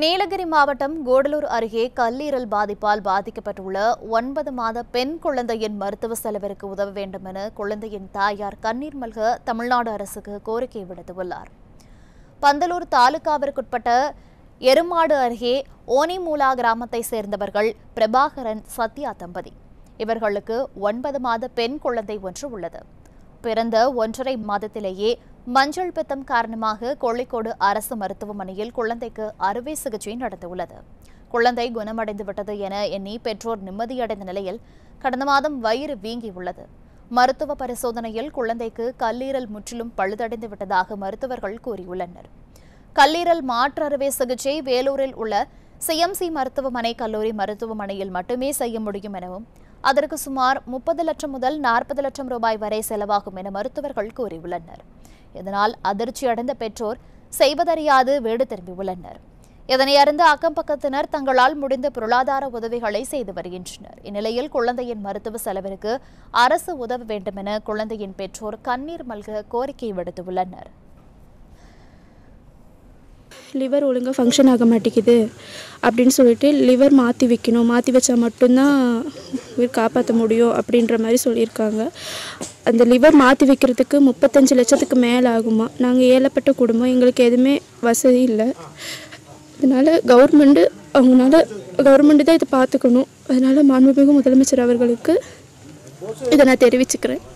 நீலகிரி மாவட்டம் கோடலூர் அருகே கல்லீரல் பாதிப்பால் பாதிக்கப்பட்டுள்ள ஒன்பது மாத பெண் குழந்தையின் மருத்துவ செலவிற்கு உதவ வேண்டும் என குழந்தையின் தாயார் கண்ணீர் மல்க தமிழ்நாடு அரசுக்கு கோரிக்கை விடுத்துள்ளார் பந்தலூர் தாலுகாவிற்குட்பட்ட எருமாடு அருகே ஓனிமூலா கிராமத்தை சேர்ந்தவர்கள் பிரபாகரன் சத்யா தம்பதி இவர்களுக்கு ஒன்பது மாத பெண் குழந்தை ஒன்று உள்ளது பிறந்த ஒன்றரை மாதத்திலேயே மஞ்சள் பித்தம் காரணமாக கொள்ளிக்கோடு அரசு மருத்துவமனையில் குழந்தைக்கு அறுவை சிகிச்சை நடத்தவுள்ளது குழந்தை குணமடைந்து விட்டது என எண்ணி பெற்றோர் நிம்மதியடைந்த நிலையில் கடந்த மாதம் வயிறு வீங்கியுள்ளது மருத்துவ பரிசோதனையில் குழந்தைக்கு கல்லீரல் முற்றிலும் பழுதடைந்து விட்டதாக மருத்துவர்கள் கூறியுள்ளனர் கல்லீரல் மாற்று அறுவை சிகிச்சை வேலூரில் உள்ள சிஎம்சி மருத்துவமனை கல்லூரி மருத்துவமனையில் மட்டுமே செய்ய முடியும் எனவும் அதற்கு சுமார் முப்பது லட்சம் முதல் நாற்பது லட்சம் ரூபாய் வரை செலவாகும் என மருத்துவர்கள் கூறியுள்ளனர் இதனால் அதிர்ச்சி அடைந்த பெற்றோர் செய்வதறியாது வீடு திரும்பியுள்ளனர் இதனை அறிந்த அக்கம் பக்கத்தினர் தங்களால் முடிந்த பொருளாதார உதவிகளை செய்து வருகின்றனர் இந்நிலையில் குழந்தையின் மருத்துவ செலவிற்கு அரசு உதவ வேண்டும் என குழந்தையின் பெற்றோர் கண்ணீர் மல்க கோரிக்கை விடுத்துள்ளனர் லிவர் ஒழுங்காக ஃபங்க்ஷன் ஆக மாட்டேங்குது அப்படின்னு சொல்லிட்டு லிவர் மாற்றி வைக்கணும் மாற்றி வச்சா மட்டும்தான் உயிர் காப்பாற்ற முடியும் அப்படின்ற மாதிரி சொல்லியிருக்காங்க அந்த லிவர் மாற்றி வைக்கிறதுக்கு முப்பத்தஞ்சு லட்சத்துக்கு மேலே ஆகுமா நாங்கள் ஏழப்பட்ட குடும்பம் எங்களுக்கு எதுவுமே வசதி இல்லை அதனால் கவர்மெண்ட்டு அவங்களால கவர்மெண்ட்டு தான் இதை பார்த்துக்கணும் அதனால் மாண்புமிகு முதலமைச்சர் அவர்களுக்கு இதை நான் தெரிவிச்சுக்கிறேன்